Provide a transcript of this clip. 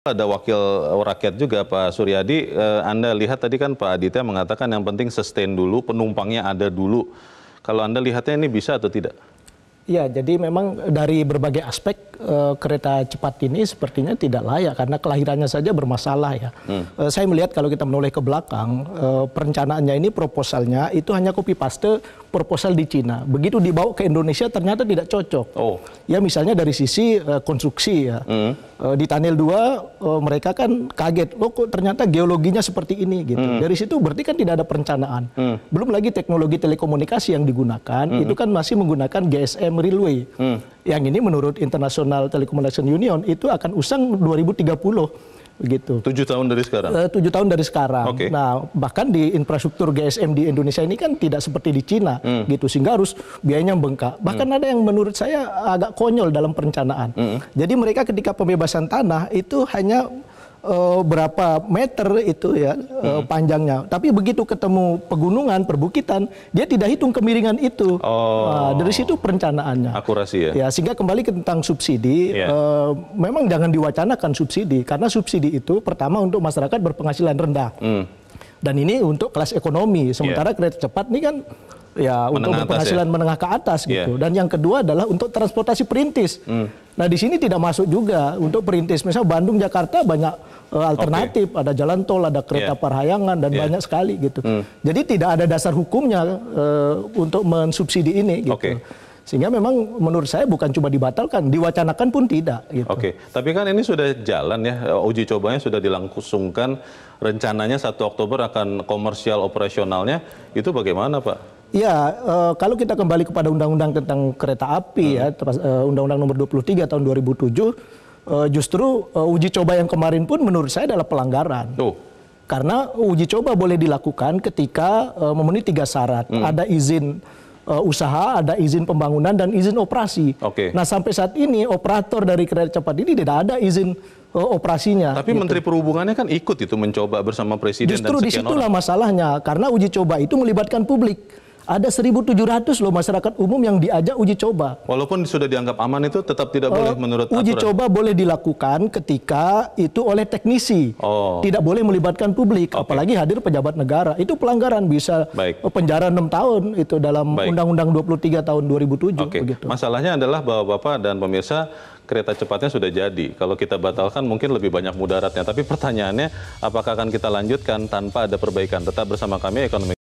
Ada wakil rakyat juga Pak Suryadi, eh, Anda lihat tadi kan Pak Aditya mengatakan yang penting sustain dulu, penumpangnya ada dulu. Kalau Anda lihatnya ini bisa atau tidak? Ya, jadi memang dari berbagai aspek e, kereta cepat ini sepertinya tidak layak karena kelahirannya saja bermasalah ya. Hmm. E, saya melihat kalau kita menoleh ke belakang, e, perencanaannya ini proposalnya itu hanya copy paste proposal di Cina. Begitu dibawa ke Indonesia ternyata tidak cocok. Oh. Ya misalnya dari sisi e, konstruksi ya. Hmm Eh, di tunnel 2 eh, mereka kan kaget loh kok ternyata geologinya seperti ini gitu. Hmm. Dari situ berarti kan tidak ada perencanaan. Hmm. Belum lagi teknologi telekomunikasi yang digunakan hmm. itu kan masih menggunakan GSM railway. Hmm. Yang ini menurut International Telecommunication Union itu akan usang 2030 begitu. Tujuh tahun dari sekarang. Eh, tujuh tahun dari sekarang. Okay. Nah bahkan di infrastruktur GSM di Indonesia ini kan tidak seperti di Cina hmm. gitu sehingga harus biayanya bengkak. Hmm. Bahkan hmm. ada yang menurut saya agak konyol dalam perencanaan. Hmm. Jadi mereka ketika pembebasan tanah itu hanya uh, berapa meter itu ya uh, panjangnya. Tapi begitu ketemu pegunungan, perbukitan, dia tidak hitung kemiringan itu. Oh. Nah, dari situ perencanaannya. Akurasi ya. Ya, sehingga kembali ke tentang subsidi, yeah. Ya. uh, memang jangan diwacanakan subsidi karena subsidi itu pertama untuk masyarakat berpenghasilan rendah. Hmm dan ini untuk kelas ekonomi. Iya. Sementara yeah. kereta cepat ini kan ya menengah untuk berpenghasilan ya? menengah ke atas yeah. gitu. Dan yang kedua adalah untuk transportasi perintis. Mm. Nah di sini tidak masuk juga untuk perintis. Misalnya Bandung Jakarta banyak uh, alternatif, okay. ada jalan tol, ada kereta yeah. parhayangan dan yeah. banyak sekali gitu. Mm. Jadi tidak ada dasar hukumnya uh, untuk mensubsidi ini gitu. Okay. Sehingga memang menurut saya bukan cuma dibatalkan, diwacanakan pun tidak. Gitu. Oke, tapi kan ini sudah jalan ya, eh, uji cobanya sudah dilangsungkan, rencananya 1 Oktober akan komersial operasionalnya, itu bagaimana Pak? Ya, e, kalau kita kembali kepada undang-undang tentang kereta api ya, hmm. ya, undang-undang e, nomor 23 tahun 2007, e, justru e, uji coba yang kemarin pun menurut saya adalah pelanggaran. Oh. Karena uji coba boleh dilakukan ketika e, memenuhi tiga syarat. Hmm. Ada izin uh, usaha, ada izin pembangunan dan izin operasi. Oke. Okay. Nah sampai saat ini operator dari kereta cepat ini tidak ada izin uh, operasinya. Tapi gitu. Menteri Perhubungannya kan ikut itu mencoba bersama Presiden Justru dan Justru disitulah masalahnya, karena uji coba itu melibatkan publik. Ada 1.700 loh masyarakat umum yang diajak uji coba. Walaupun sudah dianggap aman itu tetap tidak uh, boleh eh, menurut uji aturan. coba boleh dilakukan ketika itu oleh teknisi. Oh. Tidak boleh melibatkan publik, okay. apalagi hadir pejabat negara. Itu pelanggaran bisa Baik. Eh, penjara 6 tahun itu dalam Undang-Undang 23 tahun 2007 okay. begitu. Masalahnya adalah bahwa Bapak dan pemirsa kereta cepatnya sudah jadi. Kalau kita batalkan mungkin lebih banyak mudaratnya. Tapi pertanyaannya apakah akan kita lanjutkan tanpa ada perbaikan? Tetap bersama kami ekonomi